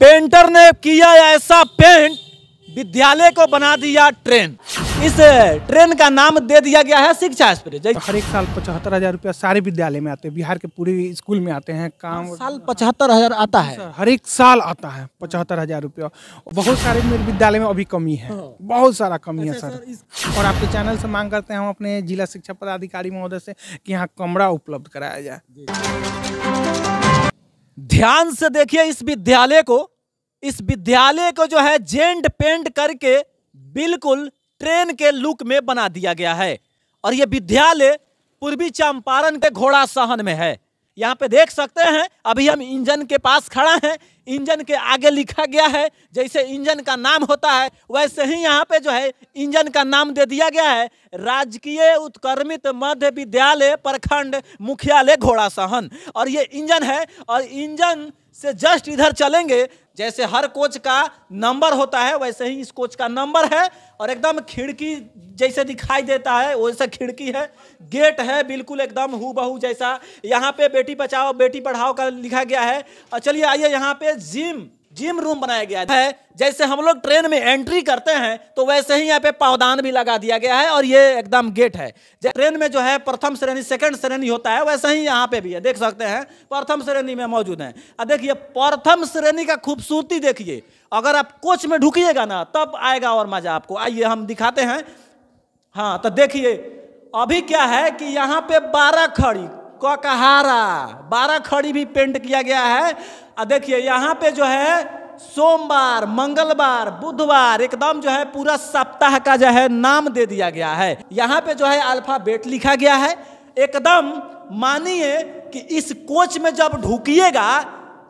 Painter ने किया ऐसा पेंट विद्यालय को बना दिया ट्रेन इस ट्रेन का नाम दे दिया गया है शिक्षा एक्सप्रेस हर एक साल पचहत्तर हजार रुपया सारे विद्यालय में आते हैं बिहार के पूरे स्कूल में आते हैं काम साल पचहत्तर हजार आता है हर एक साल आता है पचहत्तर हजार रुपया बहुत सारे मेरे विद्यालय में अभी कमी है हाँ। बहुत सारा कमी है अच्छा, सर और आपके चैनल से मांग करते हैं हम अपने जिला शिक्षा पदाधिकारी महोदय से की यहाँ कमरा उपलब्ध कराया जाए ध्यान से देखिए इस विद्यालय को इस विद्यालय को जो है जेंड पेंट करके बिल्कुल ट्रेन के लुक में बना दिया गया है और ये विद्यालय पूर्वी चंपारण के घोड़ा सहन में है यहाँ पे देख सकते हैं अभी हम इंजन के पास खड़ा हैं इंजन के आगे लिखा गया है जैसे इंजन का नाम होता है वैसे ही यहाँ पे जो है इंजन का नाम दे दिया गया है राजकीय उत्कर्मित मध्य विद्यालय प्रखंड मुख्यालय घोड़ा सहन और ये इंजन है और इंजन से जस्ट इधर चलेंगे जैसे हर कोच का नंबर होता है वैसे ही इस कोच का नंबर है और एकदम खिड़की जैसे दिखाई देता है वैसे खिड़की है गेट है बिल्कुल एकदम हु बहू जैसा यहाँ पे बेटी बचाओ बेटी पढ़ाओ का लिखा गया है और चलिए आइए यहाँ पे जिम जिम रूम बनाया गया है जैसे हम लोग ट्रेन में एंट्री करते हैं तो वैसे ही यहाँ पे पावदान भी लगा दिया गया है और ये एकदम गेट है ट्रेन में जो है प्रथम श्रेणी सेकंड श्रेणी होता है वैसे ही यहाँ पे भी है देख सकते हैं प्रथम श्रेणी में मौजूद है देखिए प्रथम श्रेणी का खूबसूरती देखिए अगर आप कोच में ढुकिएगा ना तब आएगा और मजा आपको आइए हम दिखाते हैं हाँ तो देखिए अभी क्या है कि यहाँ पे बारह खड़ी ककहारा बारह खड़ी भी पेंट किया गया है और देखिए यहाँ पे जो है सोमवार मंगलवार बुधवार एकदम जो है पूरा सप्ताह का जो है नाम दे दिया गया है यहाँ पे जो है अल्फाबेट लिखा गया है एकदम मानिए कि इस कोच में जब ढुकिएगा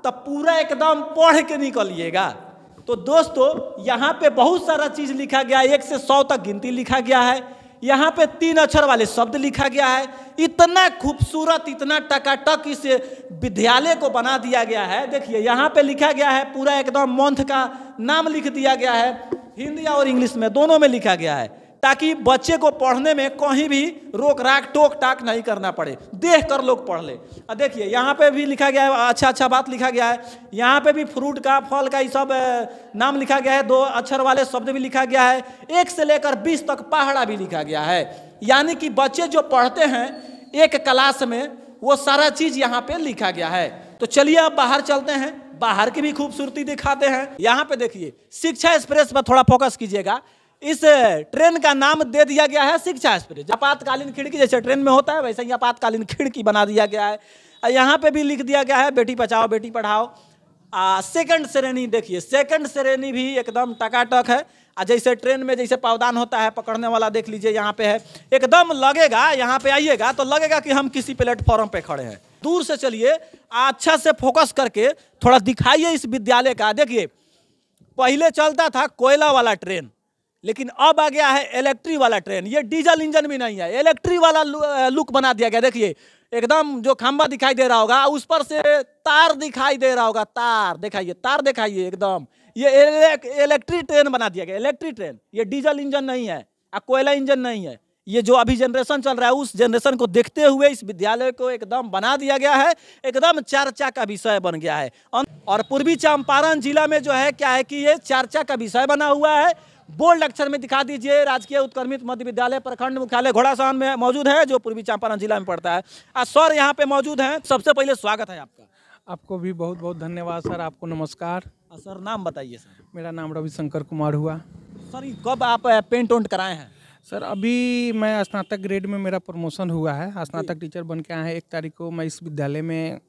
तब पूरा एकदम पढ़ के निकलिएगा तो दोस्तों यहाँ पे बहुत सारा चीज़ लिखा गया है एक से सौ तक गिनती लिखा गया है यहाँ पे तीन अक्षर वाले शब्द लिखा गया है इतना खूबसूरत इतना टकाटक इस विद्यालय को बना दिया गया है देखिए यहाँ पे लिखा गया है पूरा एकदम मंथ का नाम लिख दिया गया है हिंदी और इंग्लिश में दोनों में लिखा गया है ताकि बच्चे को पढ़ने में कहीं भी रोक राक टोक टाक नहीं करना पड़े देख कर लोग पढ़ ले देखिए यहाँ पे भी लिखा गया है अच्छा अच्छा बात लिखा गया है यहाँ पे भी फ्रूट का फल का ये सब नाम लिखा गया है दो अक्षर वाले शब्द भी लिखा गया है एक से लेकर बीस तक पहाड़ा भी लिखा गया है यानी कि बच्चे जो पढ़ते हैं एक क्लास में वो सारा चीज़ यहाँ पे लिखा गया है तो चलिए आप बाहर चलते हैं बाहर की भी खूबसूरती दिखाते हैं यहाँ पे देखिए शिक्षा एक्सप्रेस पर थोड़ा फोकस कीजिएगा इस ट्रेन का नाम दे दिया गया है शिक्षा एक्सप्रेस आपातकालीन खिड़की जैसे ट्रेन में होता है वैसे ही आपातकालीन खिड़की बना दिया गया है यहाँ पे भी लिख दिया गया है बेटी बचाओ बेटी पढ़ाओ आ, सेकंड श्रेणी देखिए सेकंड श्रेणी भी एकदम टकाटक है आ जैसे ट्रेन में जैसे पावदान होता है पकड़ने वाला देख लीजिए यहाँ पे है एकदम लगेगा यहाँ पे आइएगा तो लगेगा कि हम किसी प्लेटफॉर्म पे खड़े हैं दूर से चलिए अच्छा से फोकस करके थोड़ा दिखाइए इस विद्यालय का देखिए पहले चलता था कोयला वाला ट्रेन लेकिन अब आ गया है इलेक्ट्रिक वाला ट्रेन ये डीजल इंजन भी नहीं है इलेक्ट्रिक वाला लुक बना दिया गया देखिए एकदम जो खंबा दिखाई दे रहा होगा उस पर से तार दिखाई दे रहा होगा तार दिखाइए तार दिखाइए एकदम ये इलेक्ट्रिक ट्रेन बना दिया गया इलेक्ट्रिक ट्रेन ये डीजल इंजन नहीं है आ कोयला इंजन नहीं है ये जो अभी जनरेशन चल रहा है उस जनरेशन को देखते हुए इस विद्यालय को एकदम बना दिया गया है एकदम चर्चा का विषय बन गया है और पूर्वी चंपारण जिला में जो है क्या है कि ये चर्चा का विषय बना हुआ है बोल्ड अक्षर में दिखा दीजिए राजकीय उत्कर्मित मध्य विद्यालय प्रखंड मुख्यालय घोड़ासान में मौजूद है जो पूर्वी चंपारण जिला में पड़ता है आज सर यहाँ पे मौजूद हैं सबसे पहले स्वागत है आपका आपको भी बहुत बहुत धन्यवाद सर आपको नमस्कार सर नाम बताइए सर मेरा नाम रविशंकर कुमार हुआ सर कब आप पेंट वेंट कराए हैं सर अभी मैं स्नातक ग्रेड में मेरा प्रमोशन हुआ है स्नातक टीचर बन के आए हैं एक तारीख को मैं इस विद्यालय में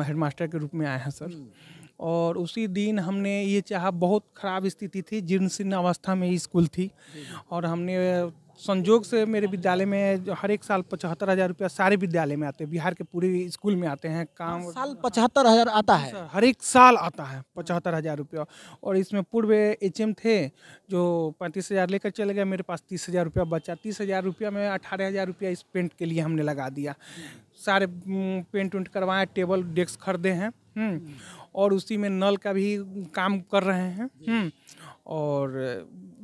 हेड मास्टर के रूप में आए हैं सर हम्म। और उसी दिन हमने ये चाह बहुत ख़राब स्थिति थी जीर्ण शीर्ण अवस्था में स्कूल थी और हमने संजोग से मेरे विद्यालय में हर एक साल पचहत्तर हज़ार रुपया सारे विद्यालय में आते हैं बिहार के पूरे स्कूल में आते हैं काम साल पचहत्तर हज़ार आता है हर एक साल आता है पचहत्तर हज़ार रुपया और इसमें पूर्व एच थे जो पैंतीस हज़ार लेकर चले गए मेरे पास तीस हज़ार रुपया बचा तीस हज़ार रुपया में अठारह हज़ार रुपया इस पेंट के लिए हमने लगा दिया सारे हम्म, पेंट वेंट करवाएं टेबल डेस्क खरीदे हैं हम्म। और उसी में नल का भी काम कर रहे हैं हम्म। और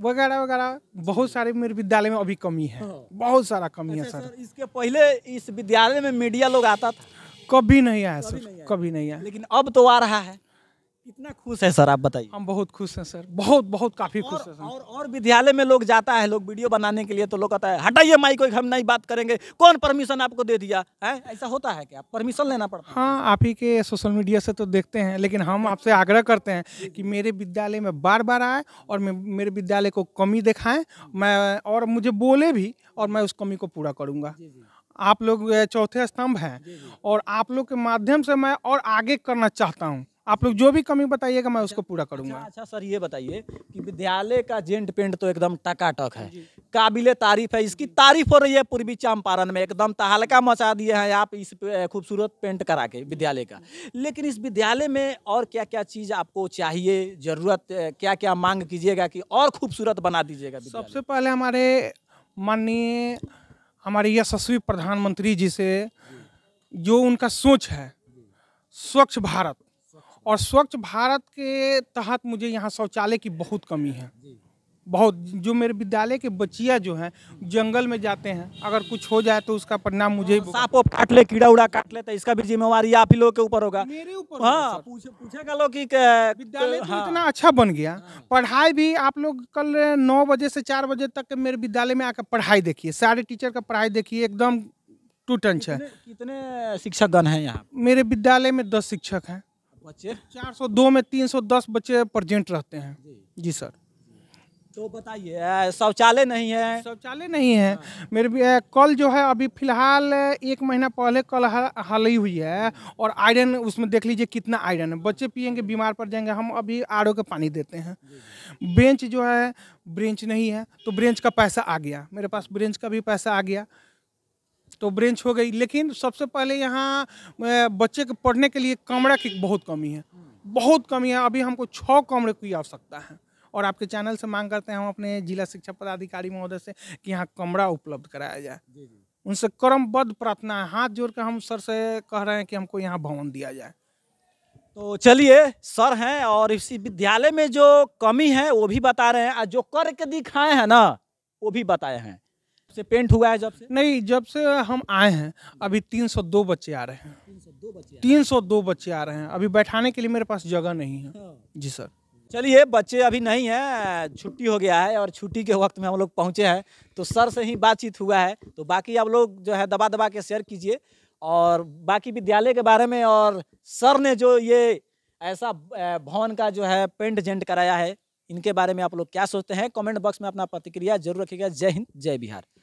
वगैरह वगैरह बहुत सारे मेरे विद्यालय में अभी कमी है हाँ। बहुत सारा कमी है अच्छा, सर इसके पहले इस विद्यालय में मीडिया लोग आता था कभी नहीं आया सर कभी नहीं आया लेकिन अब तो आ रहा है कितना खुश है सर आप बताइए हम बहुत खुश हैं सर बहुत बहुत काफी खुश हैं और और विद्यालय में लोग जाता है लोग वीडियो बनाने के लिए तो लोग कहता है हटाइए माई को हम नहीं बात करेंगे कौन परमिशन आपको दे दिया है ऐसा होता है क्या परमिशन लेना पड़ता हाँ आप ही के सोशल मीडिया से तो देखते हैं लेकिन हम आपसे आग्रह करते हैं कि मेरे विद्यालय में बार बार आए और मेरे विद्यालय को कमी दिखाएं मैं और मुझे बोले भी और मैं उस कमी को पूरा करूँगा आप लोग चौथे स्तंभ हैं और आप लोग के माध्यम से मैं और आगे करना चाहता हूँ आप लोग जो भी कमी बताइएगा मैं उसको अच्छा, पूरा करूंगा अच्छा, अच्छा, सर ये बताइए कि विद्यालय का जेंट पेंट तो एकदम टकाटक है काबिल तारीफ है इसकी तारीफ हो रही है पूर्वी चंपारण में एकदम तहलका मचा दिए हैं आप इस खूबसूरत पेंट करा के विद्यालय का लेकिन इस विद्यालय में और क्या क्या चीज़ आपको चाहिए ज़रूरत क्या क्या मांग कीजिएगा कि और खूबसूरत बना दीजिएगा सबसे पहले हमारे माननीय हमारे यशस्वी प्रधानमंत्री जी से जो उनका सोच है स्वच्छ भारत और स्वच्छ भारत के तहत मुझे यहाँ शौचालय की बहुत कमी है बहुत जो मेरे विद्यालय के बच्चिया जो हैं जंगल में जाते हैं अगर कुछ हो जाए तो उसका परिणाम मुझे आप हाँ, सांप काट ले कीड़ा उड़ा काट ले तो इसका भी जिम्मेवारी आप ही लोगों के ऊपर होगा मेरे ऊपर हाँ पूछे पूछेगा लोग कि विद्यालय तो हाँ। इतना अच्छा बन गया हाँ। पढ़ाई भी आप लोग कल नौ बजे से चार बजे तक मेरे विद्यालय में आकर पढ़ाई देखिए सारे टीचर का पढ़ाई देखिए एकदम टू है कितने शिक्षकगण है यहाँ मेरे विद्यालय में दस शिक्षक हैं बच्चे 402 में 310 बच्चे प्रजेंट रहते हैं जी, जी सर तो बताइए शौचालय नहीं है शौचालय नहीं है मेरे भी कल जो है अभी फिलहाल एक महीना पहले कल ही हुई है और आयरन उसमें देख लीजिए कितना आयरन है बच्चे पियेंगे बीमार पड़ जाएंगे हम अभी आर के पानी देते हैं बेंच जो है ब्रेंच नहीं है तो ब्रेंच का पैसा आ गया मेरे पास ब्रेंच का भी पैसा आ गया तो ब्रेंच हो गई लेकिन सबसे पहले यहाँ बच्चे के पढ़ने के लिए कमरा की बहुत कमी है बहुत कमी है अभी हमको छः कमरे की आवश्यकता है और आपके चैनल से मांग करते हैं हम अपने जिला शिक्षा पदाधिकारी महोदय से कि यहाँ कमरा उपलब्ध कराया जाए उनसे क्रमबद्ध प्रार्थना है हाथ जोड़ कर हम सर से कह रहे हैं कि हमको यहाँ भवन दिया जाए तो चलिए सर हैं और इसी विद्यालय में जो कमी है वो भी बता रहे हैं और जो करके दिखाए हैं ना वो भी बताए हैं से पेंट हुआ है जब से नहीं जब से हम आए हैं अभी 302 बच्चे आ रहे हैं 302 बच्चे तीन सौ दो बच्चे आ रहे हैं अभी बैठाने के लिए मेरे पास जगह नहीं है हाँ। जी सर चलिए बच्चे अभी नहीं है छुट्टी हो गया है और छुट्टी के वक्त में हम लोग पहुँचे हैं तो सर से ही बातचीत हुआ है तो बाकी आप लोग जो है दबा दबा के शेयर कीजिए और बाकी विद्यालय के बारे में और सर ने जो ये ऐसा भवन का जो है पेंट जेंट कराया है इनके बारे में आप लोग क्या सोचते हैं कमेंट बॉक्स में अपना प्रतिक्रिया जरूर रखिएगा जय हिंद जय बिहार